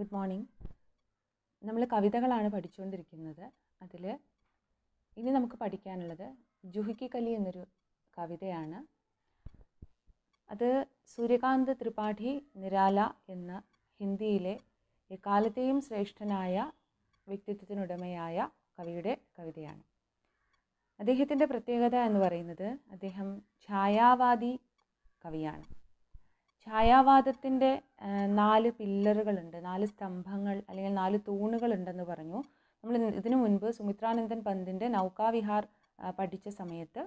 good morning നമ്മൾ കവിതകളാണ് പഠിച്ചുകൊണ്ടിരിക്കുന്നത് അതിൽ ഇനി നമുക്ക് പഠിക്കാനുള്ളത് ജുഹിക്കി കലി എന്നൊരു കവിതയാണ് അത് സൂര്യകാന്ത് ത്രിപാഠി നിരാല എന്ന ഹിന്ദിയിലെ എക്കാലത്തെയും ശ്രേഷ്ഠനായ വ്യക്തിത്വത്തിനുടമയായ കവിയുടെ കവിതയാണ് അദ്ദേഹത്തിൻ്റെ പ്രത്യേകത എന്ന് പറയുന്നത് അദ്ദേഹം ഛായാവാദി കവിയാണ് ഛായാവാദത്തിൻ്റെ നാല് പില്ലറുകളുണ്ട് നാല് സ്തംഭങ്ങൾ അല്ലെങ്കിൽ നാല് തൂണുകൾ ഉണ്ടെന്ന് പറഞ്ഞു നമ്മൾ ഇതിനു മുൻപ് സുമിത്രാനന്ദൻ പന്തിൻ്റെ നൗകാവിഹാർ പഠിച്ച സമയത്ത്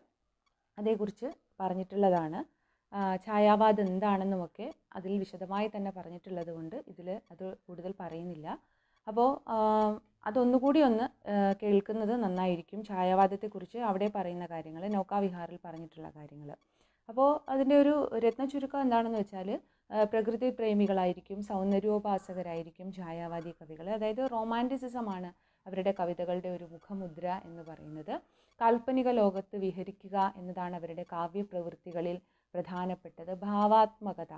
അതേക്കുറിച്ച് പറഞ്ഞിട്ടുള്ളതാണ് ഛായാവാദം എന്താണെന്നുമൊക്കെ അതിൽ വിശദമായി തന്നെ പറഞ്ഞിട്ടുള്ളത് കൊണ്ട് ഇതിൽ അത് കൂടുതൽ പറയുന്നില്ല അപ്പോൾ അതൊന്നുകൂടി ഒന്ന് കേൾക്കുന്നത് നന്നായിരിക്കും ഛായാവാദത്തെക്കുറിച്ച് അവിടെ പറയുന്ന കാര്യങ്ങൾ നൗകാവിഹാറിൽ പറഞ്ഞിട്ടുള്ള കാര്യങ്ങൾ അപ്പോൾ അതിൻ്റെ ഒരു രത്ന ചുരുക്കം എന്താണെന്ന് വെച്ചാൽ പ്രകൃതി പ്രേമികളായിരിക്കും സൗന്ദര്യോപാസകരായിരിക്കും ഛായാവാദി കവികൾ അതായത് റൊമാൻറ്റിസിസമാണ് അവരുടെ കവിതകളുടെ ഒരു മുഖമുദ്ര എന്ന് പറയുന്നത് കാൽപ്പനിക ലോകത്ത് വിഹരിക്കുക എന്നതാണ് അവരുടെ കാവ്യപ്രവൃത്തികളിൽ പ്രധാനപ്പെട്ടത് ഭാവാത്മകത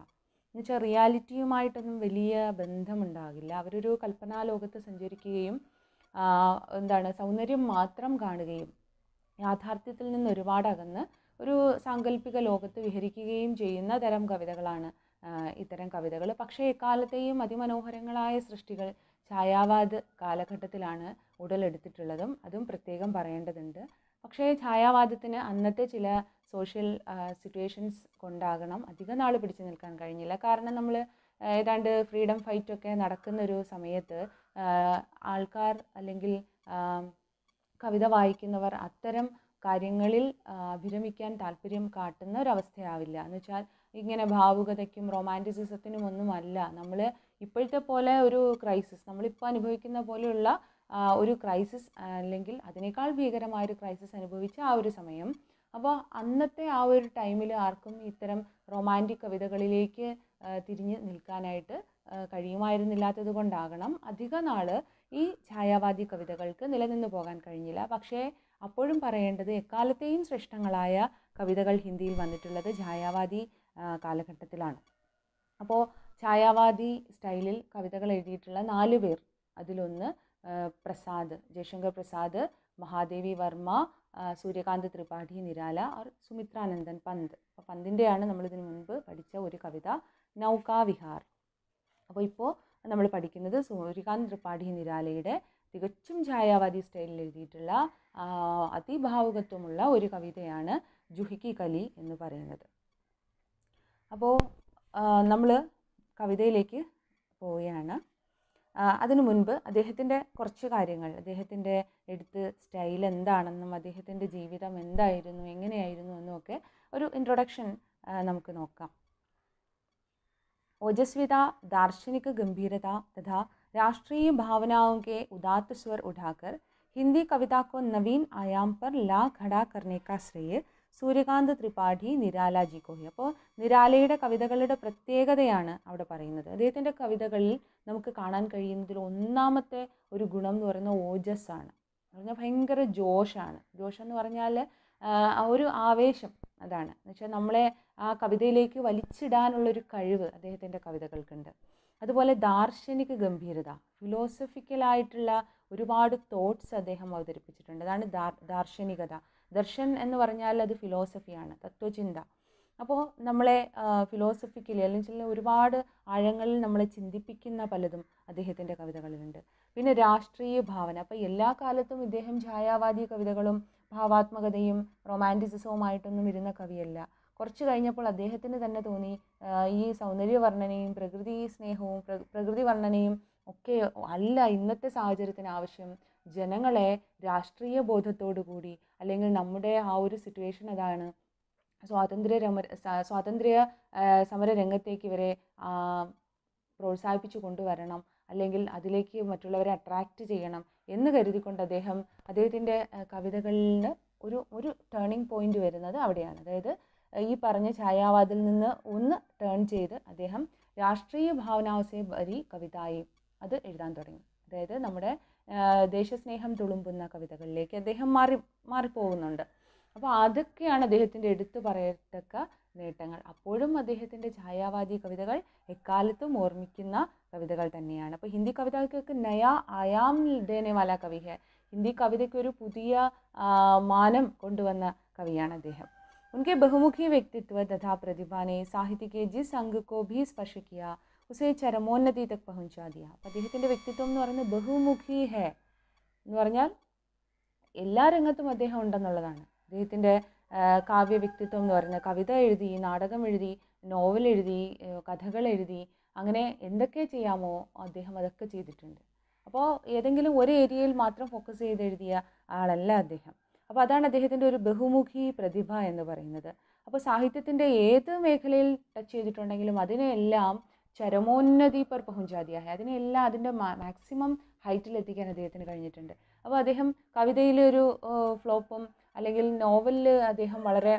വെച്ചാൽ റിയാലിറ്റിയുമായിട്ടൊന്നും വലിയ ബന്ധമുണ്ടാകില്ല അവരൊരു കൽപ്പനാലോകത്ത് സഞ്ചരിക്കുകയും എന്താണ് സൗന്ദര്യം മാത്രം കാണുകയും യാഥാർത്ഥ്യത്തിൽ നിന്ന് ഒരുപാട് അകന്ന് ഒരു സാങ്കല്പിക ലോകത്ത് വിഹരിക്കുകയും ചെയ്യുന്ന തരം കവിതകളാണ് ഇത്തരം കവിതകൾ പക്ഷേ എക്കാലത്തെയും അതിമനോഹരങ്ങളായ സൃഷ്ടികൾ ഛായാവാദ് കാലഘട്ടത്തിലാണ് ഉടലെടുത്തിട്ടുള്ളതും അതും പ്രത്യേകം പറയേണ്ടതുണ്ട് പക്ഷേ ഛായാവാദത്തിന് അന്നത്തെ ചില സോഷ്യൽ സിറ്റുവേഷൻസ് കൊണ്ടാകണം അധികം നാൾ പിടിച്ചു നിൽക്കാൻ കഴിഞ്ഞില്ല കാരണം നമ്മൾ ഏതാണ്ട് ഫ്രീഡം ഫൈറ്റൊക്കെ നടക്കുന്ന ഒരു സമയത്ത് ആൾക്കാർ അല്ലെങ്കിൽ കവിത വായിക്കുന്നവർ അത്തരം കാര്യങ്ങളിൽ അഭിരമിക്കാൻ താല്പര്യം കാട്ടുന്ന ഒരവസ്ഥയാവില്ല എന്ന് വെച്ചാൽ ഇങ്ങനെ ഭാവുകതയ്ക്കും റൊമാൻറ്റിസിസത്തിനും ഒന്നുമല്ല നമ്മൾ ഇപ്പോഴത്തെ പോലെ ഒരു ക്രൈസിസ് നമ്മളിപ്പോൾ അനുഭവിക്കുന്ന പോലെയുള്ള ഒരു ക്രൈസിസ് അല്ലെങ്കിൽ അതിനേക്കാൾ ഭീകരമായ ഒരു ക്രൈസിസ് അനുഭവിച്ച ആ ഒരു സമയം അപ്പോൾ അന്നത്തെ ആ ഒരു ടൈമിൽ ആർക്കും ഇത്തരം റൊമാൻറ്റിക് കവിതകളിലേക്ക് തിരിഞ്ഞ് നിൽക്കാനായിട്ട് കഴിയുമായിരുന്നില്ലാത്തത് കൊണ്ടാകണം അധിക നാൾ ഈ ഛായാവാദി കവിതകൾക്ക് നിലനിന്ന് പോകാൻ കഴിഞ്ഞില്ല പക്ഷേ അപ്പോഴും പറയേണ്ടത് എക്കാലത്തെയും ശ്രേഷ്ഠങ്ങളായ കവിതകൾ ഹിന്ദിയിൽ വന്നിട്ടുള്ളത് ഛായാവാദി കാലഘട്ടത്തിലാണ് അപ്പോൾ ഛായാവാദി സ്റ്റൈലിൽ കവിതകൾ എഴുതിയിട്ടുള്ള നാല് പേർ അതിലൊന്ന് പ്രസാദ് ജയശങ്കർ പ്രസാദ് മഹാദേവി വർമ്മ സൂര്യകാന്ത് ത്രിപാഠി നിരാല ഓർ സുമിത്രാനന്ദൻ പന്ത് അപ്പോൾ പന്തിൻ്റെയാണ് നമ്മളിതിനു മുൻപ് പഠിച്ച ഒരു കവിത നൗകാ വിഹാർ അപ്പോൾ ഇപ്പോൾ നമ്മൾ പഠിക്കുന്നത് സൂര്യകാന്ത് ത്രിപാഠി നിരാലയുടെ തികച്ചും ഛായാവാദി സ്റ്റൈലിൽ എഴുതിയിട്ടുള്ള അതിഭാവുകത്വമുള്ള ഒരു കവിതയാണ് ജുഹിക്കി കലി എന്ന് പറയുന്നത് അപ്പോൾ നമ്മൾ കവിതയിലേക്ക് പോവുകയാണ് അതിനു മുൻപ് അദ്ദേഹത്തിൻ്റെ കുറച്ച് കാര്യങ്ങൾ അദ്ദേഹത്തിൻ്റെ എഴുത്ത് സ്റ്റൈൽ എന്താണെന്നും അദ്ദേഹത്തിൻ്റെ ജീവിതം എന്തായിരുന്നു എങ്ങനെയായിരുന്നു എന്നും ഒക്കെ ഒരു ഇൻട്രൊഡക്ഷൻ നമുക്ക് നോക്കാം ഓജസ്വിത ദാർശനിക ഗംഭീരത തഥാ राष्ट्रीय भावनाओं के उदात स्वर उठाकर हिंदी कविता को नवीन आयाम पर ला खड़ा करने का श्रेय സൂര്യകാന്ത് ത്രിപാഠി നിരാലാജി കോഹി അപ്പോൾ നിരാലയുടെ കവിതകളുടെ പ്രത്യേകതയാണ് അവിടെ പറയുന്നത് അദ്ദേഹത്തിൻ്റെ കവിതകളിൽ നമുക്ക് കാണാൻ കഴിയുന്നതിൽ ഒന്നാമത്തെ ഒരു ഗുണം എന്ന് പറയുന്നത് ഓജസ്സാണ് പറഞ്ഞാൽ ഭയങ്കര ജോഷാണ് ജോഷ് എന്ന് പറഞ്ഞാൽ ഒരു ആവേശം അതാണ് എന്നുവെച്ചാൽ നമ്മളെ ആ കവിതയിലേക്ക് വലിച്ചിടാനുള്ളൊരു കഴിവ് അദ്ദേഹത്തിൻ്റെ കവിതകൾക്കുണ്ട് അതുപോലെ ദാർശനിക ഗംഭീരത ഫിലോസഫിക്കലായിട്ടുള്ള ഒരുപാട് തോട്ട്സ് അദ്ദേഹം അവതരിപ്പിച്ചിട്ടുണ്ട് അതാണ് ദാർശനികത ദർശൻ എന്ന് പറഞ്ഞാൽ അത് ഫിലോസഫിയാണ് തത്വചിന്ത അപ്പോൾ നമ്മളെ ഫിലോസഫിക്കലി അല്ലെങ്കിൽ ഒരുപാട് ആഴങ്ങളിൽ നമ്മളെ ചിന്തിപ്പിക്കുന്ന പലതും അദ്ദേഹത്തിൻ്റെ കവിതകളിലുണ്ട് പിന്നെ രാഷ്ട്രീയ ഭാവന അപ്പോൾ എല്ലാ കാലത്തും ഇദ്ദേഹം ഛായാവാദി കവിതകളും ഭാവാത്മകതയും റൊമാൻറ്റിസിസവുമായിട്ടൊന്നും ഇരുന്ന കവിയല്ല കുറച്ച് കഴിഞ്ഞപ്പോൾ അദ്ദേഹത്തിന് തന്നെ തോന്നി ഈ സൗന്ദര്യ വർണ്ണനയും പ്രകൃതി സ്നേഹവും പ്രകൃതി വർണ്ണനയും ഒക്കെ അല്ല ഇന്നത്തെ സാഹചര്യത്തിന് ആവശ്യം ജനങ്ങളെ രാഷ്ട്രീയ ബോധത്തോടു കൂടി അല്ലെങ്കിൽ നമ്മുടെ ആ ഒരു സിറ്റുവേഷൻ അതാണ് സ്വാതന്ത്ര്യ സ്വാതന്ത്ര്യ സമര രംഗത്തേക്ക് ഇവരെ പ്രോത്സാഹിപ്പിച്ചു കൊണ്ടുവരണം അല്ലെങ്കിൽ അതിലേക്ക് മറ്റുള്ളവരെ അട്രാക്റ്റ് ചെയ്യണം എന്ന് കരുതിക്കൊണ്ട് അദ്ദേഹം അദ്ദേഹത്തിൻ്റെ കവിതകളിൽ ഒരു ഒരു ടേണിംഗ് പോയിന്റ് വരുന്നത് അവിടെയാണ് അതായത് ഈ പറഞ്ഞ ഛായാവാതിൽ നിന്ന് ഒന്ന് ടേൺ ചെയ്ത് അദ്ദേഹം രാഷ്ട്രീയ ഭാവനാവസ്ഥയെ വരി കവിതായി അത് എഴുതാൻ തുടങ്ങി അതായത് നമ്മുടെ ദേശസ്നേഹം തുളുമ്പുന്ന കവിതകളിലേക്ക് അദ്ദേഹം മാറി മാറിപ്പോകുന്നുണ്ട് അപ്പോൾ അതൊക്കെയാണ് അദ്ദേഹത്തിൻ്റെ എടുത്തു പറയത്തക്ക നേട്ടങ്ങൾ അപ്പോഴും അദ്ദേഹത്തിൻ്റെ ഛായാവാദി കവിതകൾ എക്കാലത്തും ഓർമ്മിക്കുന്ന കവിതകൾ തന്നെയാണ് അപ്പോൾ ഹിന്ദി കവിതകൾക്ക് നയാ ആയാം ദേനവാല കവി ഹെ ഹിന്ദി കവിതയ്ക്കൊരു പുതിയ മാനം കൊണ്ടുവന്ന കവിയാണ് അദ്ദേഹം उनके बहुमुखी व्यक्तित्व तथा प्रतिभा ने साहित्य के जिस अंग को भी स्पर्श किया उसे ചരമോന്നതി തക് പഹുഞ്ചാ ദിയ അപ്പം അദ്ദേഹത്തിൻ്റെ വ്യക്തിത്വം എന്ന് പറയുന്നത് ബഹുമുഖി ഹേ എന്ന് പറഞ്ഞാൽ എല്ലാ രംഗത്തും അദ്ദേഹം ഉണ്ടെന്നുള്ളതാണ് അദ്ദേഹത്തിൻ്റെ കാവ്യ വ്യക്തിത്വം എന്ന് പറയുന്നത് കവിത എഴുതി നാടകം എഴുതി നോവൽ എഴുതി കഥകൾ എഴുതി അങ്ങനെ എന്തൊക്കെ ചെയ്യാമോ അദ്ദേഹം അതൊക്കെ ചെയ്തിട്ടുണ്ട് അപ്പോൾ ഏതെങ്കിലും ഒരു ഏരിയയിൽ മാത്രം ഫോക്കസ് ചെയ്ത് എഴുതിയ ആളല്ല അദ്ദേഹം അപ്പോൾ അതാണ് അദ്ദേഹത്തിൻ്റെ ഒരു ബഹുമുഖി പ്രതിഭ എന്ന് പറയുന്നത് അപ്പോൾ സാഹിത്യത്തിൻ്റെ ഏത് മേഖലയിൽ ടച്ച് ചെയ്തിട്ടുണ്ടെങ്കിലും അതിനെയെല്ലാം ചരമോന്നതി പർ പഹുഞ്ചാതിയായ അതിനെല്ലാം അതിൻ്റെ മാക്സിമം ഹൈറ്റിൽ എത്തിക്കാൻ അദ്ദേഹത്തിന് കഴിഞ്ഞിട്ടുണ്ട് അപ്പോൾ അദ്ദേഹം കവിതയിലെ ഒരു ഫ്ലോപ്പും അല്ലെങ്കിൽ നോവലിൽ അദ്ദേഹം വളരെ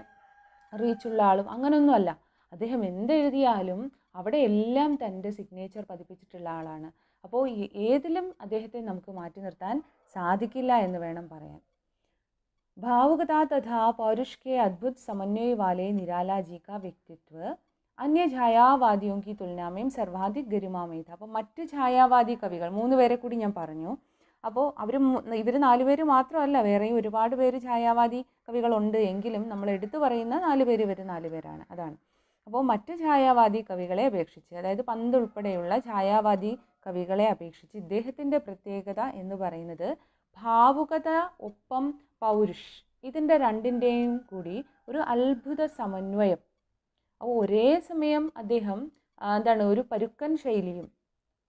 റീച്ചുള്ള ആളും അങ്ങനെയൊന്നുമല്ല അദ്ദേഹം എന്തെഴുതിയാലും അവിടെ എല്ലാം തൻ്റെ സിഗ്നേച്ചർ പതിപ്പിച്ചിട്ടുള്ള ആളാണ് അപ്പോൾ ഏതിലും അദ്ദേഹത്തെ നമുക്ക് മാറ്റി നിർത്താൻ സാധിക്കില്ല എന്ന് വേണം പറയാൻ भावुकता तथा पौरुष के अद्भुत समन्वय वाले निराला जी का व्यक्तित्व अन्य ഛായാവാദിയും की തുലനാമയും സർവാധിക് ഗരിമാമേധ അപ്പോൾ മറ്റ് ഛായാവാദി കവികൾ മൂന്ന് പേരെ കൂടി ഞാൻ പറഞ്ഞു അപ്പോൾ അവർ ഇവർ നാലുപേര് മാത്രമല്ല വേറെയും ഒരുപാട് പേര് ഛായാവാദി കവികളുണ്ട് എങ്കിലും നമ്മൾ എടുത്തു പറയുന്ന നാല് പേര് ഇവർ നാല് പേരാണ് അതാണ് അപ്പോൾ മറ്റ് ഛായാവാദി കവികളെ അപേക്ഷിച്ച് അതായത് പന്ത് ഉൾപ്പെടെയുള്ള ഛായാവാദി കവികളെ അപേക്ഷിച്ച് ഇദ്ദേഹത്തിൻ്റെ പ്രത്യേകത എന്ന് പറയുന്നത് ഭാവുകത ഒപ്പം പൗരുഷ് ഇതിൻ്റെ രണ്ടിൻ്റെയും കൂടി ഒരു അത്ഭുത സമന്വയം അപ്പോൾ ഒരേ സമയം അദ്ദേഹം എന്താണ് ഒരു പരുക്കൻ ശൈലിയും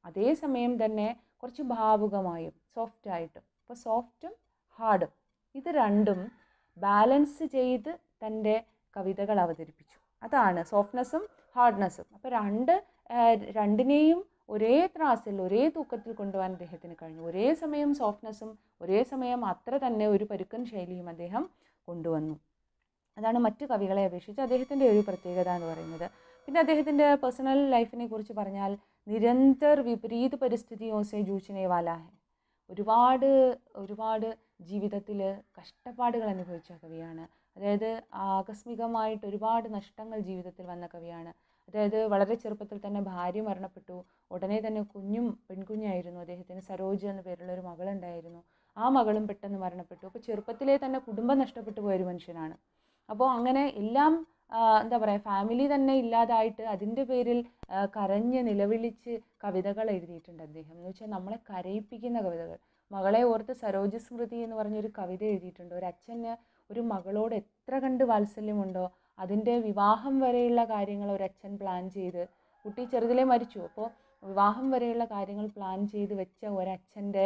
അതേ സമയം തന്നെ കുറച്ച് ഭാവുകമായും സോഫ്റ്റായിട്ടും അപ്പോൾ സോഫ്റ്റും ഹാർഡും ഇത് രണ്ടും ബാലൻസ് ചെയ്ത് തൻ്റെ കവിതകൾ അവതരിപ്പിച്ചു അതാണ് സോഫ്റ്റ്നെസ്സും ഹാർഡ്നെസ്സും അപ്പോൾ രണ്ട് രണ്ടിനെയും ഒരേ ത്രാസിൽ ഒരേ തൂക്കത്തിൽ കൊണ്ടുപോകാൻ അദ്ദേഹത്തിന് കഴിഞ്ഞു ഒരേ സമയം സോഫ്റ്റ്നെസ്സും ഒരേ സമയം അത്ര തന്നെ ഒരു പരുക്കൻ ശൈലിയും അദ്ദേഹം കൊണ്ടുവന്നു അതാണ് മറ്റു കവികളെ അപേക്ഷിച്ച് അദ്ദേഹത്തിൻ്റെ ഒരു പ്രത്യേകത എന്ന് പറയുന്നത് പിന്നെ അദ്ദേഹത്തിൻ്റെ പേഴ്സണൽ ലൈഫിനെ കുറിച്ച് പറഞ്ഞാൽ നിരന്തർ വിപരീത പരിസ്ഥിതിയോസെ ജൂച്ചിനെ വാലാഹെ ഒരുപാട് ഒരുപാട് ജീവിതത്തിൽ കഷ്ടപ്പാടുകൾ അനുഭവിച്ച കവിയാണ് അതായത് ആകസ്മികമായിട്ട് ഒരുപാട് നഷ്ടങ്ങൾ ജീവിതത്തിൽ വന്ന കവിയാണ് അതായത് വളരെ ചെറുപ്പത്തിൽ തന്നെ ഭാര്യ മരണപ്പെട്ടു ഉടനെ തന്നെ കുഞ്ഞും പെൺകുഞ്ഞായിരുന്നു അദ്ദേഹത്തിന് സരോജ എന്ന പേരുള്ള ഒരു മകളുണ്ടായിരുന്നു ആ മകളും പെട്ടെന്ന് മരണപ്പെട്ടു അപ്പോൾ ചെറുപ്പത്തിലേ തന്നെ കുടുംബം നഷ്ടപ്പെട്ടു പോയൊരു മനുഷ്യനാണ് അപ്പോൾ അങ്ങനെ എല്ലാം എന്താ പറയുക ഫാമിലി തന്നെ ഇല്ലാതായിട്ട് അതിൻ്റെ പേരിൽ കരഞ്ഞ് നിലവിളിച്ച് കവിതകൾ എഴുതിയിട്ടുണ്ട് അദ്ദേഹം എന്ന് വെച്ചാൽ നമ്മളെ കരയിപ്പിക്കുന്ന കവിതകൾ മകളെ ഓർത്ത് സരോജ സ്മൃതി എന്ന് പറഞ്ഞൊരു കവിത എഴുതിയിട്ടുണ്ട് ഒരു അച്ഛന് ഒരു മകളോട് എത്ര കണ്ട് വാത്സല്യമുണ്ടോ അതിൻ്റെ വിവാഹം വരെയുള്ള കാര്യങ്ങൾ ഒരച്ഛൻ പ്ലാൻ ചെയ്ത് കുട്ടി ചെറുതിലേ മരിച്ചു അപ്പോൾ വിവാഹം വരെയുള്ള കാര്യങ്ങൾ പ്ലാൻ ചെയ്ത് വെച്ച ഒരച്ഛൻ്റെ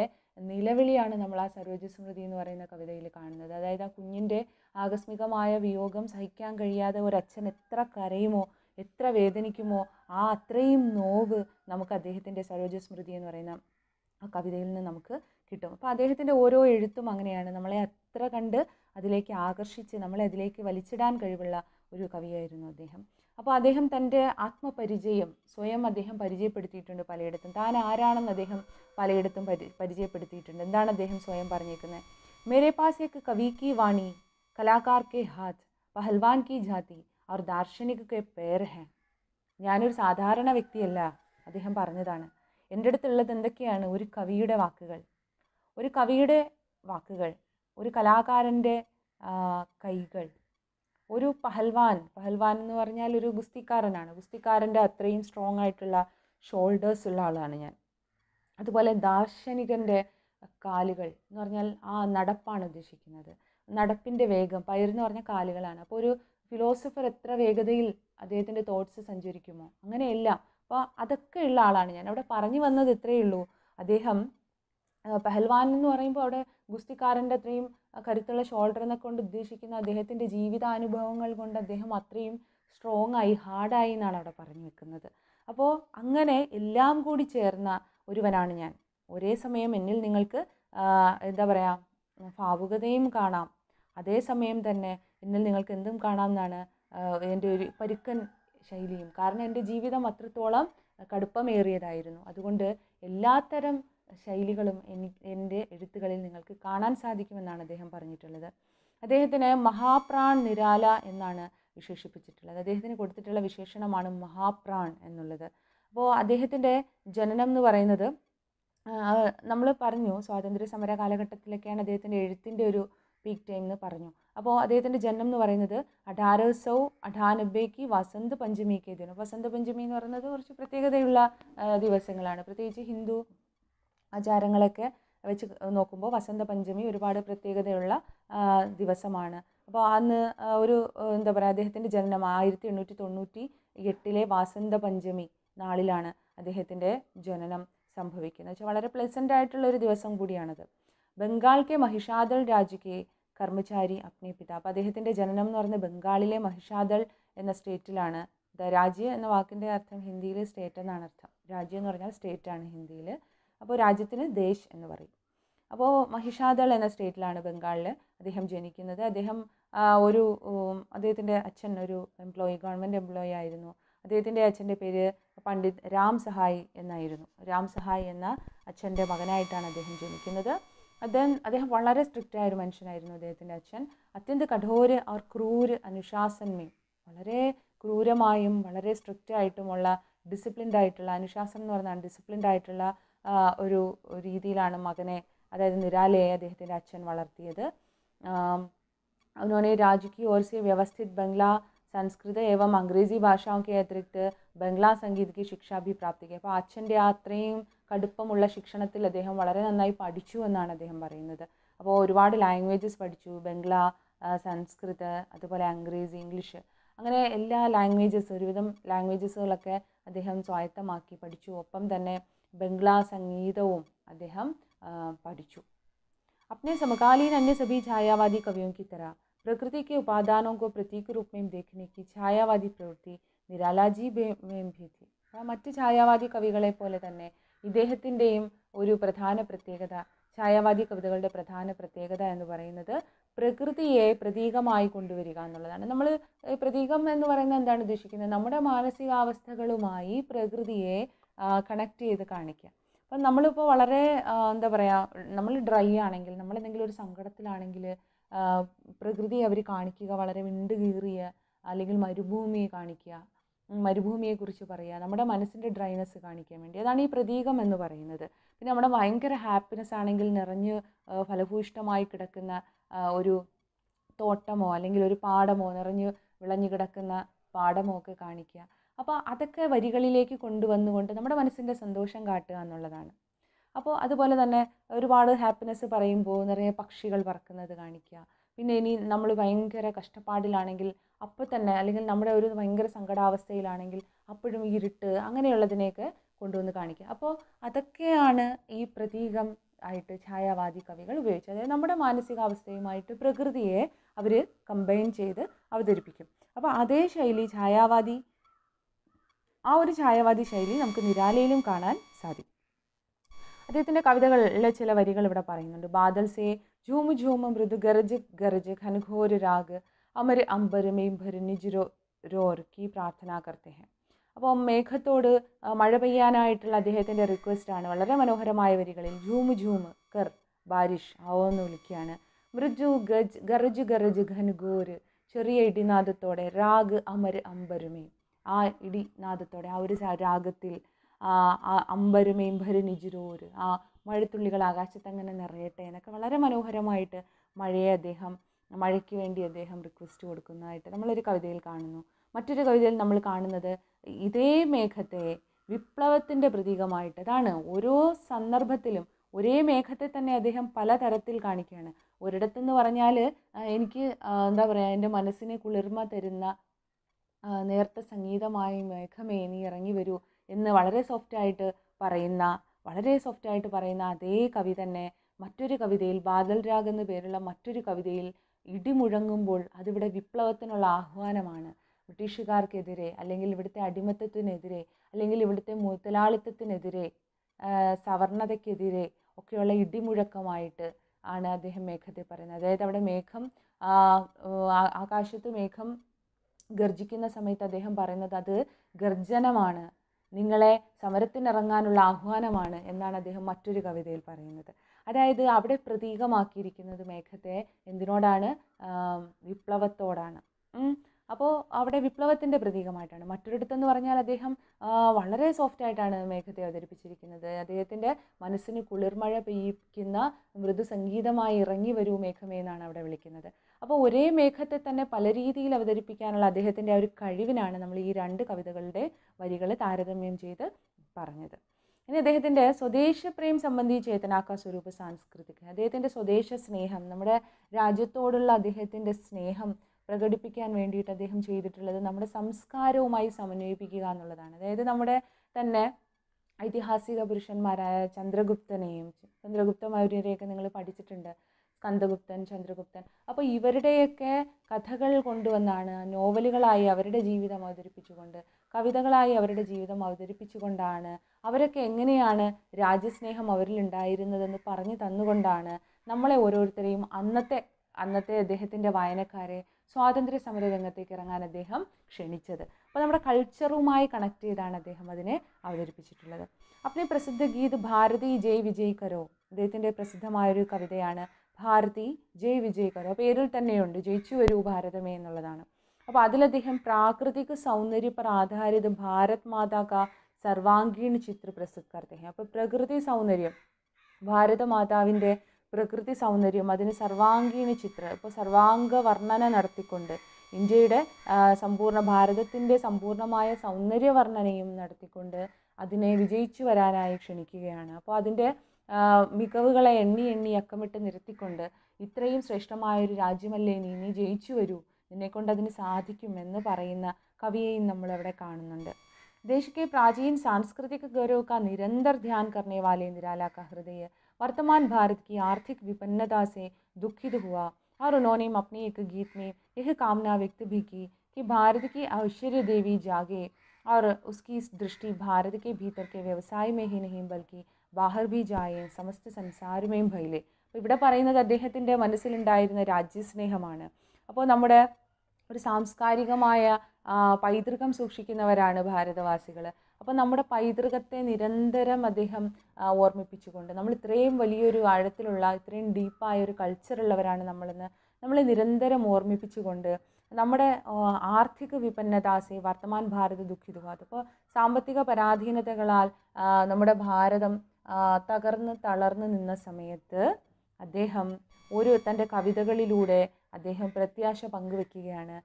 നിലവിളിയാണ് നമ്മൾ ആ സരോജ സ്മൃതി എന്ന് പറയുന്ന കവിതയിൽ കാണുന്നത് അതായത് ആ കുഞ്ഞിൻ്റെ ആകസ്മികമായ വിയോഗം സഹിക്കാൻ കഴിയാതെ ഒരച്ഛൻ എത്ര കരയുമോ എത്ര വേദനിക്കുമോ ആ അത്രയും നോവ് നമുക്ക് അദ്ദേഹത്തിൻ്റെ സരോജ സ്മൃതി എന്ന് പറയുന്ന ആ കവിതയിൽ നിന്ന് നമുക്ക് കിട്ടും അപ്പോൾ അദ്ദേഹത്തിൻ്റെ ഓരോ എഴുത്തും അങ്ങനെയാണ് നമ്മളെ അത്ര കണ്ട് അതിലേക്ക് ആകർഷിച്ച് നമ്മളെ അതിലേക്ക് വലിച്ചിടാൻ കഴിവുള്ള ഒരു കവിയായിരുന്നു അദ്ദേഹം അപ്പോൾ അദ്ദേഹം തൻ്റെ ആത്മപരിചയം സ്വയം അദ്ദേഹം പരിചയപ്പെടുത്തിയിട്ടുണ്ട് പലയിടത്തും താൻ ആരാണെന്ന് അദ്ദേഹം പലയിടത്തും പരി പരിചയപ്പെടുത്തിയിട്ടുണ്ട് എന്താണ് അദ്ദേഹം സ്വയം പറഞ്ഞേക്കുന്നത് മേരെ പാസ് ഏക്ക് കവി കി വാണി കലാകാർ കെ ഹാത്ത് പഹൽവാൻ കി ജാതി അവർ ദാർശനിക കെ പേർ ഹെ ഞാനൊരു സാധാരണ വ്യക്തിയല്ല അദ്ദേഹം പറഞ്ഞതാണ് എൻ്റെ അടുത്തുള്ളത് എന്തൊക്കെയാണ് ഒരു കവിയുടെ വാക്കുകൾ ഒരു കവിയുടെ വാക്കുകൾ ഒരു കലാകാരൻ്റെ കൈകൾ ഒരു പഹൽവാൻ പഹൽവാൻ എന്ന് പറഞ്ഞാൽ ഒരു ഗുസ്തിക്കാരനാണ് ഗുസ്തിക്കാരൻ്റെ അത്രയും സ്ട്രോങ് ആയിട്ടുള്ള ഷോൾഡേഴ്സ് ഉള്ള ആളാണ് ഞാൻ അതുപോലെ ദാർശനികൻ്റെ കാലുകൾ എന്ന് പറഞ്ഞാൽ ആ നടപ്പാണ് ഉദ്ദേശിക്കുന്നത് നടപ്പിൻ്റെ വേഗം പയറെന്ന് പറഞ്ഞ കാലുകളാണ് അപ്പോൾ ഒരു ഫിലോസഫർ എത്ര വേഗതയിൽ അദ്ദേഹത്തിൻ്റെ തോട്ട്സ് സഞ്ചരിക്കുമോ അങ്ങനെയല്ല അപ്പോൾ അതൊക്കെ ഉള്ള ആളാണ് ഞാൻ അവിടെ പറഞ്ഞു വന്നത് ഇത്രയേ ഉള്ളൂ അദ്ദേഹം പെഹൽവാൻ എന്ന് പറയുമ്പോൾ അവിടെ ഗുസ്തിക്കാരൻ്റെ അത്രയും കരുത്തുള്ള ഷോൾഡർ എന്നൊക്കെ കൊണ്ട് ഉദ്ദേശിക്കുന്ന അദ്ദേഹത്തിൻ്റെ ജീവിതാനുഭവങ്ങൾ കൊണ്ട് അദ്ദേഹം അത്രയും സ്ട്രോങ് ആയി ഹാർഡായി എന്നാണ് അവിടെ പറഞ്ഞു വെക്കുന്നത് അപ്പോൾ അങ്ങനെ എല്ലാം കൂടി ചേർന്ന ഒരുവനാണ് ഞാൻ ഒരേ സമയം എന്നിൽ നിങ്ങൾക്ക് എന്താ പറയുക ഭാവുകതയും കാണാം അതേസമയം തന്നെ എന്നിൽ നിങ്ങൾക്ക് എന്തും എന്നാണ് എൻ്റെ ഒരു പരുക്കൻ ശൈലിയും കാരണം എൻ്റെ ജീവിതം അത്രത്തോളം കടുപ്പമേറിയതായിരുന്നു അതുകൊണ്ട് എല്ലാത്തരം ശൈലികളും എൻ്റെ എഴുത്തുകളിൽ നിങ്ങൾക്ക് കാണാൻ സാധിക്കുമെന്നാണ് അദ്ദേഹം പറഞ്ഞിട്ടുള്ളത് അദ്ദേഹത്തിന് മഹാപ്രാൺ നിരാല എന്നാണ് വിശേഷിപ്പിച്ചിട്ടുള്ളത് അദ്ദേഹത്തിന് കൊടുത്തിട്ടുള്ള വിശേഷണമാണ് മഹാപ്രാൺ എന്നുള്ളത് അപ്പോൾ അദ്ദേഹത്തിൻ്റെ ജനനം എന്ന് പറയുന്നത് നമ്മൾ പറഞ്ഞു സ്വാതന്ത്ര്യ സമര കാലഘട്ടത്തിലൊക്കെയാണ് അദ്ദേഹത്തിൻ്റെ എഴുത്തിൻ്റെ ഒരു പീക്ക് ടൈം എന്ന് പറഞ്ഞു അപ്പോൾ അദ്ദേഹത്തിൻ്റെ ജനനം എന്ന് പറയുന്നത് അഠാരോ സൗ അഠാനബേക്ക് വസന്ത് പഞ്ചമിക്ക് ദിനം വസന്ത പഞ്ചമി എന്ന് പറയുന്നത് കുറച്ച് പ്രത്യേകതയുള്ള ദിവസങ്ങളാണ് പ്രത്യേകിച്ച് ഹിന്ദു ആചാരങ്ങളൊക്കെ വെച്ച് നോക്കുമ്പോൾ വസന്ത പഞ്ചമി ഒരുപാട് പ്രത്യേകതയുള്ള ദിവസമാണ് അപ്പോൾ അന്ന് ഒരു എന്താ പറയുക അദ്ദേഹത്തിൻ്റെ ജനനം ആയിരത്തി എണ്ണൂറ്റി തൊണ്ണൂറ്റി എട്ടിലെ വസന്ത പഞ്ചമി നാളിലാണ് അദ്ദേഹത്തിൻ്റെ ജനനം സംഭവിക്കുന്നത് വെച്ചാൽ വളരെ പ്ലസൻ്റ് ആയിട്ടുള്ള ഒരു ദിവസം കൂടിയാണത് ബംഗാൾ കെ മഹിഷാദൾ രാജുക്ക് കർമ്മചാരി അഗ്നിപിത അപ്പോൾ അദ്ദേഹത്തിൻ്റെ ജനനം എന്ന് പറയുന്നത് ബംഗാളിലെ മഹിഷാദൾ എന്ന സ്റ്റേറ്റിലാണ് രാജ്യ എന്ന വാക്കിൻ്റെ അർത്ഥം ഹിന്ദിയിൽ സ്റ്റേറ്റ് എന്നാണ് അർത്ഥം രാജ്യം എന്ന് പറഞ്ഞാൽ സ്റ്റേറ്റാണ് ഹിന്ദിയിൽ അപ്പോൾ രാജ്യത്തിന് ദേശ് എന്ന് പറയും അപ്പോൾ മഹിഷാദൾ എന്ന സ്റ്റേറ്റിലാണ് ബംഗാളിൽ അദ്ദേഹം ജനിക്കുന്നത് അദ്ദേഹം ഒരു അദ്ദേഹത്തിൻ്റെ അച്ഛൻ ഒരു എംപ്ലോയി ഗവൺമെൻറ് എംപ്ലോയി ആയിരുന്നു അദ്ദേഹത്തിൻ്റെ അച്ഛൻ്റെ പേര് പണ്ഡിറ്റ് രാം സഹായ് എന്നായിരുന്നു രാം സഹായ് എന്ന അച്ഛൻ്റെ മകനായിട്ടാണ് അദ്ദേഹം ജനിക്കുന്നത് അദ്ദേഹം അദ്ദേഹം വളരെ സ്ട്രിക്റ്റ് ഒരു മനുഷ്യനായിരുന്നു അദ്ദേഹത്തിൻ്റെ അച്ഛൻ അത്യന്ത കഠോര അവർ ക്രൂര് അനുശാസന്മി വളരെ ക്രൂരമായും വളരെ സ്ട്രിക്റ്റ് ആയിട്ടുമുള്ള ഡിസിപ്ലിൻഡ് ആയിട്ടുള്ള അനുശാസനം എന്ന് പറഞ്ഞാൽ ഡിസിപ്ലിൻഡ് ആയിട്ടുള്ള ഒരു രീതിയിലാണ് മകനെ അതായത് നിരാലയെ അദ്ദേഹത്തിൻ്റെ അച്ഛൻ വളർത്തിയത് അതുപോലെ राज्य ഓർസി വ്യവസ്ഥിത് ബംഗ്ല സംസ്കൃത ഏവം അംഗ്രേസി ഭാഷയൊക്കെ അതിരിക്ട് ബംഗ്ല സംഗീതയ്ക്ക് ശിക്ഷാഭിപ്രാപ്തിക്ക് അപ്പോൾ അച്ഛൻ്റെ അത്രയും കടുപ്പമുള്ള ശിക്ഷണത്തിൽ അദ്ദേഹം വളരെ നന്നായി പഠിച്ചു എന്നാണ് അദ്ദേഹം പറയുന്നത് അപ്പോൾ ഒരുപാട് ലാംഗ്വേജസ് പഠിച്ചു ബംഗ്ലാ സംസ്കൃത അതുപോലെ അംഗ്രേസി ഇംഗ്ലീഷ് അങ്ങനെ എല്ലാ ലാംഗ്വേജസ് ഒരുവിധം ലാംഗ്വേജസുകളൊക്കെ അദ്ദേഹം സ്വായത്തമാക്കി പഠിച്ചു ഒപ്പം തന്നെ ബംഗ്ലാ സംഗീതവും അദ്ദേഹം പഠിച്ചു अपने समकालीन अन्य सभी छायावादी कवियों की तरह प्रकृति के उपादानों को प्रतीक रूप में देखने की ഛായാവാദി പ്രവൃത്തി നിരാലാജി ഭീതി മറ്റ് ഛായാവാദി കവികളെ പോലെ തന്നെ ഇദ്ദേഹത്തിൻ്റെയും ഒരു പ്രധാന പ്രത്യേകത ഛായാവാദി കവിതകളുടെ പ്രധാന പ്രത്യേകത എന്ന് പറയുന്നത് പ്രകൃതിയെ പ്രതീകമായി കൊണ്ടുവരിക എന്നുള്ളതാണ് നമ്മൾ പ്രതീകം എന്ന് പറയുന്നത് എന്താണ് ഉദ്ദേശിക്കുന്നത് നമ്മുടെ മാനസികാവസ്ഥകളുമായി പ്രകൃതിയെ കണക്ട് ചെയ്ത് കാണിക്കുക അപ്പം നമ്മളിപ്പോൾ വളരെ എന്താ പറയുക നമ്മൾ ഡ്രൈ ആണെങ്കിൽ നമ്മൾ എന്തെങ്കിലും ഒരു സങ്കടത്തിലാണെങ്കിൽ പ്രകൃതി അവർ കാണിക്കുക വളരെ വിണ്ട് കീറിയ അല്ലെങ്കിൽ മരുഭൂമിയെ കാണിക്കുക മരുഭൂമിയെക്കുറിച്ച് പറയുക നമ്മുടെ മനസ്സിൻ്റെ ഡ്രൈനെസ് കാണിക്കാൻ വേണ്ടി അതാണ് ഈ പ്രതീകം എന്ന് പറയുന്നത് പിന്നെ നമ്മുടെ ഭയങ്കര ഹാപ്പിനെസ് ആണെങ്കിൽ നിറഞ്ഞ് ഫലഭൂഷ്ടമായി കിടക്കുന്ന ഒരു തോട്ടമോ അല്ലെങ്കിൽ ഒരു പാടമോ നിറഞ്ഞ് വിളഞ്ഞു കിടക്കുന്ന പാടമോ ഒക്കെ കാണിക്കുക അപ്പോൾ അതൊക്കെ വരികളിലേക്ക് കൊണ്ടുവന്നുകൊണ്ട് നമ്മുടെ മനസ്സിൻ്റെ സന്തോഷം കാട്ടുക എന്നുള്ളതാണ് അപ്പോൾ അതുപോലെ തന്നെ ഒരുപാട് ഹാപ്പിനെസ് പറയുമ്പോൾ നിറയെ പക്ഷികൾ പറക്കുന്നത് കാണിക്കുക പിന്നെ ഇനി നമ്മൾ ഭയങ്കര കഷ്ടപ്പാടിലാണെങ്കിൽ അപ്പോൾ തന്നെ അല്ലെങ്കിൽ നമ്മുടെ ഒരു ഭയങ്കര സങ്കടാവസ്ഥയിലാണെങ്കിൽ അപ്പോഴും ഇരുട്ട് അങ്ങനെയുള്ളതിനെയൊക്കെ കൊണ്ടുവന്ന് കാണിക്കുക അപ്പോൾ അതൊക്കെയാണ് ഈ പ്രതീകം ആയിട്ട് ഛായാവാദി കവികൾ ഉപയോഗിച്ചത് അതായത് നമ്മുടെ മാനസികാവസ്ഥയുമായിട്ട് പ്രകൃതിയെ അവർ കമ്പൈൻ ചെയ്ത് അവതരിപ്പിക്കും അപ്പോൾ അതേ ശൈലി ഛായാവാദി ആ ഒരു ഛായവാദി ശൈലി നമുക്ക് നിരാലയിലും കാണാൻ സാധിക്കും അദ്ദേഹത്തിൻ്റെ കവിതകളിലെ ചില വരികൾ ഇവിടെ പറയുന്നുണ്ട് ബാദൽ സേ झूम झूम മൃദു ഗർജ് ഗർജ് घनघोर രാഗ് അമർ അംബർ മെയ്ബർ നിജുരോ രോർ റോർക്കി പ്രാർത്ഥന കർത്തേഹ് അപ്പോൾ മേഘത്തോട് മഴ പെയ്യാനായിട്ടുള്ള അദ്ദേഹത്തിൻ്റെ റിക്വസ്റ്റാണ് വളരെ മനോഹരമായ വരികളിൽ ഝൂമ് ഝൂമ് കർ ബാരിഷ് ആവോ എന്ന് വിളിക്കുകയാണ് മൃജു ഗജ് ഗർജ് ഗർജ് ഘൻഘോര് ചെറിയ ഇടിനാദത്തോടെ രാഗ് അമര് അംബരുമേ ആ ഇടിനാദത്തോടെ ആ ഒരു രാഗത്തിൽ അമ്പരുമേമ്പരു നിജുരൂര് ആ മഴത്തുള്ളികൾ ആകാശത്തങ്ങനെ നിറയട്ടെ എന്നൊക്കെ വളരെ മനോഹരമായിട്ട് മഴയെ അദ്ദേഹം മഴയ്ക്ക് വേണ്ടി അദ്ദേഹം റിക്വസ്റ്റ് കൊടുക്കുന്നതായിട്ട് നമ്മളൊരു കവിതയിൽ കാണുന്നു മറ്റൊരു കവിതയിൽ നമ്മൾ കാണുന്നത് ഇതേ മേഘത്തെ വിപ്ലവത്തിൻ്റെ പ്രതീകമായിട്ട് അതാണ് ഓരോ സന്ദർഭത്തിലും ഒരേ മേഘത്തെ തന്നെ അദ്ദേഹം പല തരത്തിൽ കാണിക്കുകയാണ് ഒരിടത്തെന്ന് പറഞ്ഞാൽ എനിക്ക് എന്താ പറയുക എൻ്റെ മനസ്സിനെ കുളിർമ തരുന്ന നേർത്ത സംഗീതമായി നീ ഇറങ്ങി വരൂ എന്ന് വളരെ സോഫ്റ്റായിട്ട് പറയുന്ന വളരെ സോഫ്റ്റായിട്ട് പറയുന്ന അതേ കവി തന്നെ മറ്റൊരു കവിതയിൽ ബാദൽ രാഗ് എന്ന പേരുള്ള മറ്റൊരു കവിതയിൽ ഇടിമുഴങ്ങുമ്പോൾ അതിവിടെ വിപ്ലവത്തിനുള്ള ആഹ്വാനമാണ് ബ്രിട്ടീഷുകാർക്കെതിരെ അല്ലെങ്കിൽ ഇവിടുത്തെ അടിമത്തത്തിനെതിരെ അല്ലെങ്കിൽ ഇവിടുത്തെ മുതലാളിത്തത്തിനെതിരെ സവർണതയ്ക്കെതിരെ ഒക്കെയുള്ള ഇടിമുഴക്കമായിട്ട് ആണ് അദ്ദേഹം മേഘത്തെ പറയുന്നത് അതായത് അവിടെ മേഘം ആകാശത്ത് മേഘം ഗർജിക്കുന്ന സമയത്ത് അദ്ദേഹം പറയുന്നത് അത് ഗർജനമാണ് നിങ്ങളെ സമരത്തിനിറങ്ങാനുള്ള ആഹ്വാനമാണ് എന്നാണ് അദ്ദേഹം മറ്റൊരു കവിതയിൽ പറയുന്നത് അതായത് അവിടെ പ്രതീകമാക്കിയിരിക്കുന്നത് മേഘത്തെ എന്തിനോടാണ് വിപ്ലവത്തോടാണ് അപ്പോൾ അവിടെ വിപ്ലവത്തിൻ്റെ പ്രതീകമായിട്ടാണ് എന്ന് പറഞ്ഞാൽ അദ്ദേഹം വളരെ സോഫ്റ്റ് ആയിട്ടാണ് മേഘത്തെ അവതരിപ്പിച്ചിരിക്കുന്നത് അദ്ദേഹത്തിൻ്റെ മനസ്സിന് കുളിർമഴ പെയ്യിക്കുന്ന മൃദു സംഗീതമായി ഇറങ്ങി വരൂ മേഘമേ എന്നാണ് അവിടെ വിളിക്കുന്നത് അപ്പോൾ ഒരേ മേഘത്തെ തന്നെ പല രീതിയിൽ അവതരിപ്പിക്കാനുള്ള അദ്ദേഹത്തിൻ്റെ ആ ഒരു കഴിവിനാണ് നമ്മൾ ഈ രണ്ട് കവിതകളുടെ വരികൾ താരതമ്യം ചെയ്ത് പറഞ്ഞത് ഇനി അദ്ദേഹത്തിൻ്റെ സ്വദേശപ്രേം സംബന്ധിച്ച് ചേതനാക്ക സ്വരൂപ സാംസ്കൃതിക അദ്ദേഹത്തിൻ്റെ സ്വദേശ സ്നേഹം നമ്മുടെ രാജ്യത്തോടുള്ള അദ്ദേഹത്തിൻ്റെ സ്നേഹം പ്രകടിപ്പിക്കാൻ വേണ്ടിയിട്ട് അദ്ദേഹം ചെയ്തിട്ടുള്ളത് നമ്മുടെ സംസ്കാരവുമായി സമന്വയിപ്പിക്കുക എന്നുള്ളതാണ് അതായത് നമ്മുടെ തന്നെ ഐതിഹാസിക പുരുഷന്മാരായ ചന്ദ്രഗുപ്തനെയും ചന്ദ്രഗുപ്ത മൗര്യരെയൊക്കെ നിങ്ങൾ പഠിച്ചിട്ടുണ്ട് സ്കന്ദഗുപ്തൻ ചന്ദ്രഗുപ്തൻ അപ്പോൾ ഇവരുടെയൊക്കെ കഥകൾ കൊണ്ടുവന്നാണ് നോവലുകളായി അവരുടെ ജീവിതം അവതരിപ്പിച്ചുകൊണ്ട് കവിതകളായി അവരുടെ ജീവിതം അവതരിപ്പിച്ചുകൊണ്ടാണ് അവരൊക്കെ എങ്ങനെയാണ് രാജ്യസ്നേഹം അവരിൽ ഉണ്ടായിരുന്നതെന്ന് പറഞ്ഞു തന്നുകൊണ്ടാണ് നമ്മളെ ഓരോരുത്തരെയും അന്നത്തെ അന്നത്തെ അദ്ദേഹത്തിൻ്റെ വായനക്കാരെ സ്വാതന്ത്ര്യ സമര രംഗത്തേക്ക് ഇറങ്ങാൻ അദ്ദേഹം ക്ഷണിച്ചത് അപ്പോൾ നമ്മുടെ കൾച്ചറുമായി കണക്ട് ചെയ്താണ് അദ്ദേഹം അതിനെ അവതരിപ്പിച്ചിട്ടുള്ളത് അപ്പം ഈ പ്രസിദ്ധ ഗീത് ഭാരതി ജയ് വിജയ് കരോ അദ്ദേഹത്തിൻ്റെ പ്രസിദ്ധമായൊരു കവിതയാണ് ഭാരതി ജയ് വിജയ് കരോ പേരിൽ തന്നെയുണ്ട് ജയിച്ചു വരൂ ഭാരതമേ എന്നുള്ളതാണ് അപ്പോൾ അതിലദ്ദേഹം പ്രാകൃതിക സൗന്ദര്യ പർ ആധാരിത ഭാരത് മാതാ കാ സർവാംഗീൺ ചിത്ര പ്രസിദ്ധ അദ്ദേഹം അപ്പോൾ പ്രകൃതി സൗന്ദര്യം ഭാരതമാതാവിൻ്റെ പ്രകൃതി സൗന്ദര്യം അതിന് സർവാംഗീണ ചിത്രം ഇപ്പോൾ സർവാംഗ വർണ്ണന നടത്തിക്കൊണ്ട് ഇന്ത്യയുടെ സമ്പൂർണ്ണ ഭാരതത്തിൻ്റെ സമ്പൂർണ്ണമായ വർണ്ണനയും നടത്തിക്കൊണ്ട് അതിനെ വിജയിച്ചു വരാനായി ക്ഷണിക്കുകയാണ് അപ്പോൾ അതിൻ്റെ മികവുകളെ എണ്ണി എണ്ണി അക്കമിട്ട് നിരത്തിക്കൊണ്ട് ഇത്രയും ശ്രേഷ്ഠമായൊരു രാജ്യമല്ലേ നീ നീ ജയിച്ചു വരൂ നിന്നെക്കൊണ്ട് അതിന് സാധിക്കും എന്ന് പറയുന്ന കവിയെയും നമ്മളവിടെ കാണുന്നുണ്ട് ദേശിക്കെ പ്രാചീൻ സാംസ്കൃതിക सांस्कृतिक നിരന്തർ ധ്യാൻ निरंतर ध्यान करने वाले निराला का हृदय वर्तमान भारत की आर्थिक विपन्नता से दुखित हुआ और उन्होंने अपने एक गीत में यह कामना व्यक्त भी की कि भारत की ऐश्वर्य देवी जागे और उसकी दृष्टि भारत के भीतर के व्यवसाय में ही नहीं बल्कि बाहर भी जाए समस्त संसार में भयले അപ്പോൾ ഇവിടെ പറയുന്നത് അദ്ദേഹത്തിൻ്റെ മനസ്സിലുണ്ടായിരുന്ന രാജ്യസ്നേഹമാണ് അപ്പോൾ നമ്മുടെ ഒരു സാംസ്കാരികമായ പൈതൃകം സൂക്ഷിക്കുന്നവരാണ് ഭാരതവാസികൾ അപ്പോൾ നമ്മുടെ പൈതൃകത്തെ നിരന്തരം അദ്ദേഹം ഓർമ്മിപ്പിച്ചുകൊണ്ട് നമ്മൾ ഇത്രയും വലിയൊരു ആഴത്തിലുള്ള ഇത്രയും ഡീപ്പായ ഒരു കൾച്ചറുള്ളവരാണ് നമ്മളെന്ന് നമ്മളെ നിരന്തരം ഓർമ്മിപ്പിച്ചുകൊണ്ട് നമ്മുടെ ആർത്ഥിക വിപന്നദാസി വർത്തമാൻ ഭാരത ദുഃഖിതുക അതിപ്പോൾ സാമ്പത്തിക പരാധീനതകളാൽ നമ്മുടെ ഭാരതം തകർന്ന് തളർന്നു നിന്ന സമയത്ത് അദ്ദേഹം ഒരു തൻ്റെ കവിതകളിലൂടെ അദ്ദേഹം പ്രത്യാശ പങ്കുവെക്കുകയാണ്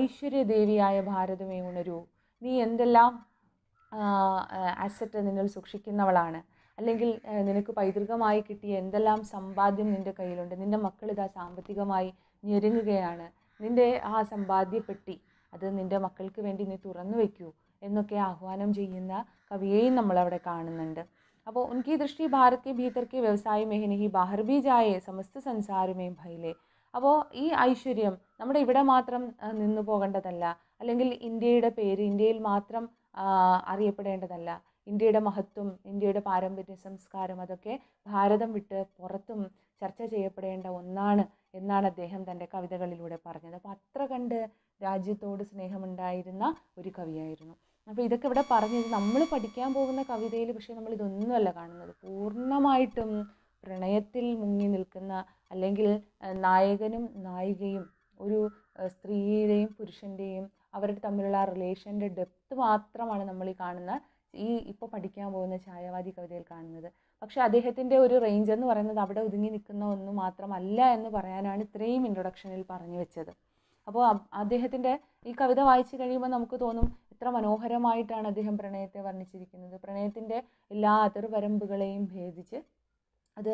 ഐശ്വര്യദേവിയായ ഭാരതമേ ഉണരൂ നീ എന്തെല്ലാം അസറ്റ് നിന്നിൽ സൂക്ഷിക്കുന്നവളാണ് അല്ലെങ്കിൽ നിനക്ക് പൈതൃകമായി കിട്ടിയ എന്തെല്ലാം സമ്പാദ്യം നിൻ്റെ കയ്യിലുണ്ട് നിൻ്റെ മക്കൾ ഇതാ സാമ്പത്തികമായി ഞെരുങ്ങുകയാണ് നിൻ്റെ ആ സമ്പാദ്യപ്പെട്ടി അത് നിൻ്റെ മക്കൾക്ക് വേണ്ടി നീ തുറന്നു വയ്ക്കൂ എന്നൊക്കെ ആഹ്വാനം ചെയ്യുന്ന കവിയെയും നമ്മളവിടെ കാണുന്നുണ്ട് അപ്പോൾ ഉനക്ക് ദൃഷ്ടി ഭാരത് കെ ഭീതർ കെ വ്യവസായ മേഖന ഹി ബാഹർ സമസ്ത സംസാരമേ ഭയലേ അപ്പോൾ ഈ ഐശ്വര്യം നമ്മുടെ ഇവിടെ മാത്രം നിന്നു പോകേണ്ടതല്ല അല്ലെങ്കിൽ ഇന്ത്യയുടെ പേര് ഇന്ത്യയിൽ മാത്രം അറിയപ്പെടേണ്ടതല്ല ഇന്ത്യയുടെ മഹത്വം ഇന്ത്യയുടെ പാരമ്പര്യ സംസ്കാരം അതൊക്കെ ഭാരതം വിട്ട് പുറത്തും ചർച്ച ചെയ്യപ്പെടേണ്ട ഒന്നാണ് എന്നാണ് അദ്ദേഹം തൻ്റെ കവിതകളിലൂടെ പറഞ്ഞത് അപ്പോൾ അത്ര കണ്ട് രാജ്യത്തോട് സ്നേഹമുണ്ടായിരുന്ന ഒരു കവിയായിരുന്നു അപ്പോൾ ഇതൊക്കെ ഇവിടെ പറഞ്ഞത് നമ്മൾ പഠിക്കാൻ പോകുന്ന കവിതയിൽ പക്ഷേ നമ്മൾ ഇതൊന്നുമല്ല കാണുന്നത് പൂർണ്ണമായിട്ടും പ്രണയത്തിൽ മുങ്ങി നിൽക്കുന്ന അല്ലെങ്കിൽ നായകനും നായികയും ഒരു സ്ത്രീയുടെയും പുരുഷൻ്റെയും അവരുടെ തമ്മിലുള്ള ആ റിലേഷൻ്റെ ഡെപ്ത് മാത്രമാണ് നമ്മൾ ഈ കാണുന്ന ഈ ഇപ്പോൾ പഠിക്കാൻ പോകുന്ന ഛായവാദി കവിതയിൽ കാണുന്നത് പക്ഷേ അദ്ദേഹത്തിൻ്റെ ഒരു റേഞ്ച് എന്ന് പറയുന്നത് അവിടെ ഒതുങ്ങി നിൽക്കുന്ന ഒന്ന് മാത്രമല്ല എന്ന് പറയാനാണ് ഇത്രയും ഇൻട്രൊഡക്ഷനിൽ പറഞ്ഞു വെച്ചത് അപ്പോൾ അദ്ദേഹത്തിൻ്റെ ഈ കവിത വായിച്ചു കഴിയുമ്പോൾ നമുക്ക് തോന്നും ഇത്ര മനോഹരമായിട്ടാണ് അദ്ദേഹം പ്രണയത്തെ വർണ്ണിച്ചിരിക്കുന്നത് പ്രണയത്തിൻ്റെ എല്ലാ അതിർവരമ്പുകളെയും ഭേദിച്ച് അത്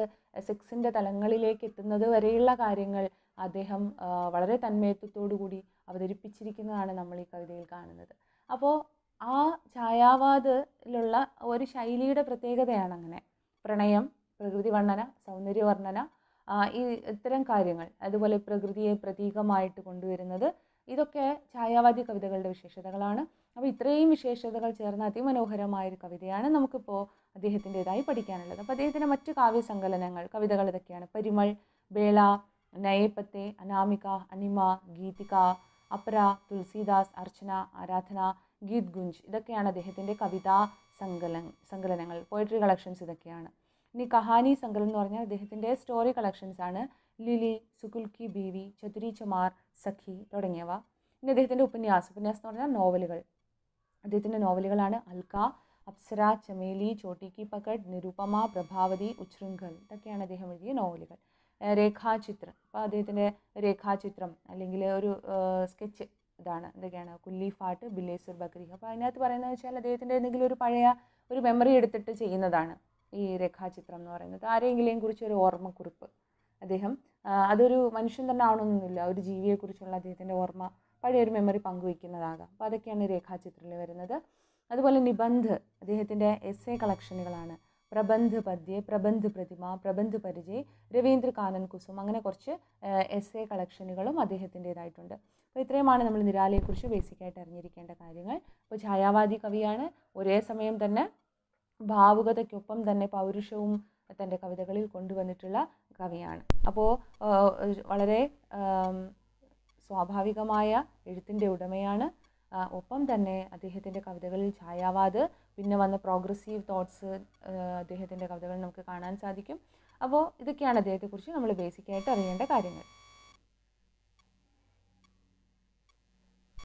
സെക്സിൻ്റെ തലങ്ങളിലേക്ക് എത്തുന്നത് വരെയുള്ള കാര്യങ്ങൾ അദ്ദേഹം വളരെ തന്മയത്വത്തോടു കൂടി അവതരിപ്പിച്ചിരിക്കുന്നതാണ് നമ്മൾ ഈ കവിതയിൽ കാണുന്നത് അപ്പോൾ ആ ഛായാവാദിലുള്ള ഒരു ശൈലിയുടെ പ്രത്യേകതയാണ് അങ്ങനെ പ്രണയം പ്രകൃതി വർണ്ണന സൗന്ദര്യ വർണ്ണന ഈ ഇത്തരം കാര്യങ്ങൾ അതുപോലെ പ്രകൃതിയെ പ്രതീകമായിട്ട് കൊണ്ടുവരുന്നത് ഇതൊക്കെ ഛായാവാദി കവിതകളുടെ വിശേഷതകളാണ് അപ്പോൾ ഇത്രയും വിശേഷതകൾ ചേർന്ന അതിമനോഹരമായ ഒരു കവിതയാണ് നമുക്കിപ്പോൾ അദ്ദേഹത്തിൻ്റെതായി പഠിക്കാനുള്ളത് അപ്പോൾ അദ്ദേഹത്തിൻ്റെ മറ്റു കാവ്യസങ്കലനങ്ങൾ കവിതകൾ ഇതൊക്കെയാണ് പരിമൾ വേള नए അനാമിക അനിമ ഗീതിക അപ്ര തുൽസിദാസ് അർച്ചന ആരാധന ഗീത് ഗുഞ്ച് ഇതൊക്കെയാണ് അദ്ദേഹത്തിൻ്റെ കവിതാ സങ്കല സങ്കലനങ്ങൾ പോയട്രി കളക്ഷൻസ് ഇതൊക്കെയാണ് ഇനി കഹാനി സങ്കലം എന്ന് പറഞ്ഞാൽ അദ്ദേഹത്തിൻ്റെ സ്റ്റോറി കളക്ഷൻസ് ആണ് ലിലി സുകുൽക്കി ബീവി ചതുരി ചമാർ സഖി തുടങ്ങിയവ ഇനി അദ്ദേഹത്തിൻ്റെ ഉപന്യാസം ഉപന്യാസം എന്ന് പറഞ്ഞാൽ നോവലുകൾ അദ്ദേഹത്തിൻ്റെ നോവലുകളാണ് അൽക്ക അപ്സര ചമേലി ചോട്ടിക്കി പകഡ് നിരുപമ പ്രഭാവതി ഉച്ഛൃംഖൽ ഇതൊക്കെയാണ് അദ്ദേഹം എഴുതിയ നോവലുകൾ രേഖാചിത്രം അപ്പം അദ്ദേഹത്തിൻ്റെ രേഖാചിത്രം അല്ലെങ്കിൽ ഒരു സ്കെച്ച് ഇതാണ് എന്തൊക്കെയാണ് കുല്ലിഫാട്ട് ബില്ലേസുർ ബക്രി അപ്പോൾ അതിനകത്ത് പറയുന്നത് വെച്ചാൽ അദ്ദേഹത്തിൻ്റെ എന്തെങ്കിലും ഒരു പഴയ ഒരു മെമ്മറി എടുത്തിട്ട് ചെയ്യുന്നതാണ് ഈ രേഖാചിത്രം എന്ന് പറയുന്നത് ആരെങ്കിലും കുറിച്ച് ഒരു ഓർമ്മക്കുറിപ്പ് അദ്ദേഹം അതൊരു മനുഷ്യൻ തന്നെ ആവണമെന്നില്ല ഒരു ജീവിയെക്കുറിച്ചുള്ള അദ്ദേഹത്തിൻ്റെ ഓർമ്മ പഴയ ഒരു മെമ്മറി പങ്കുവയ്ക്കുന്നതാകാം അപ്പോൾ അതൊക്കെയാണ് രേഖാചിത്രത്തിൽ വരുന്നത് അതുപോലെ നിബന്ധ് അദ്ദേഹത്തിൻ്റെ എസ് എ കളക്ഷനുകളാണ് പ്രബന്ധ പദ്യ പ്രബന്ധ പ്രതിമ പ്രബന്ധ പരിചയ് രവീന്ദ്ര കാനൻ കുസും അങ്ങനെ കുറച്ച് എസ് എ കളക്ഷനുകളും അദ്ദേഹത്തിൻ്റെതായിട്ടുണ്ട് അപ്പോൾ ഇത്രയുമാണ് നമ്മൾ നിരാലയെക്കുറിച്ച് ബേസിക്കായിട്ട് അറിഞ്ഞിരിക്കേണ്ട കാര്യങ്ങൾ അപ്പോൾ ഛായാവാദി കവിയാണ് ഒരേ സമയം തന്നെ ഭാവുകതയ്ക്കൊപ്പം തന്നെ പൗരുഷവും തൻ്റെ കവിതകളിൽ കൊണ്ടുവന്നിട്ടുള്ള കവിയാണ് അപ്പോൾ വളരെ സ്വാഭാവികമായ എഴുത്തിൻ്റെ ഉടമയാണ് ഒപ്പം തന്നെ അദ്ദേഹത്തിൻ്റെ കവിതകളിൽ ഛായാവാദ് പിന്നെ വന്ന പ്രോഗ്രസീവ് തോട്ട്സ് അദ്ദേഹത്തിൻ്റെ കവിതകൾ നമുക്ക് കാണാൻ സാധിക്കും അപ്പോൾ ഇതൊക്കെയാണ് അദ്ദേഹത്തെക്കുറിച്ച് നമ്മൾ ബേസിക്കായിട്ട് അറിയേണ്ട കാര്യങ്ങൾ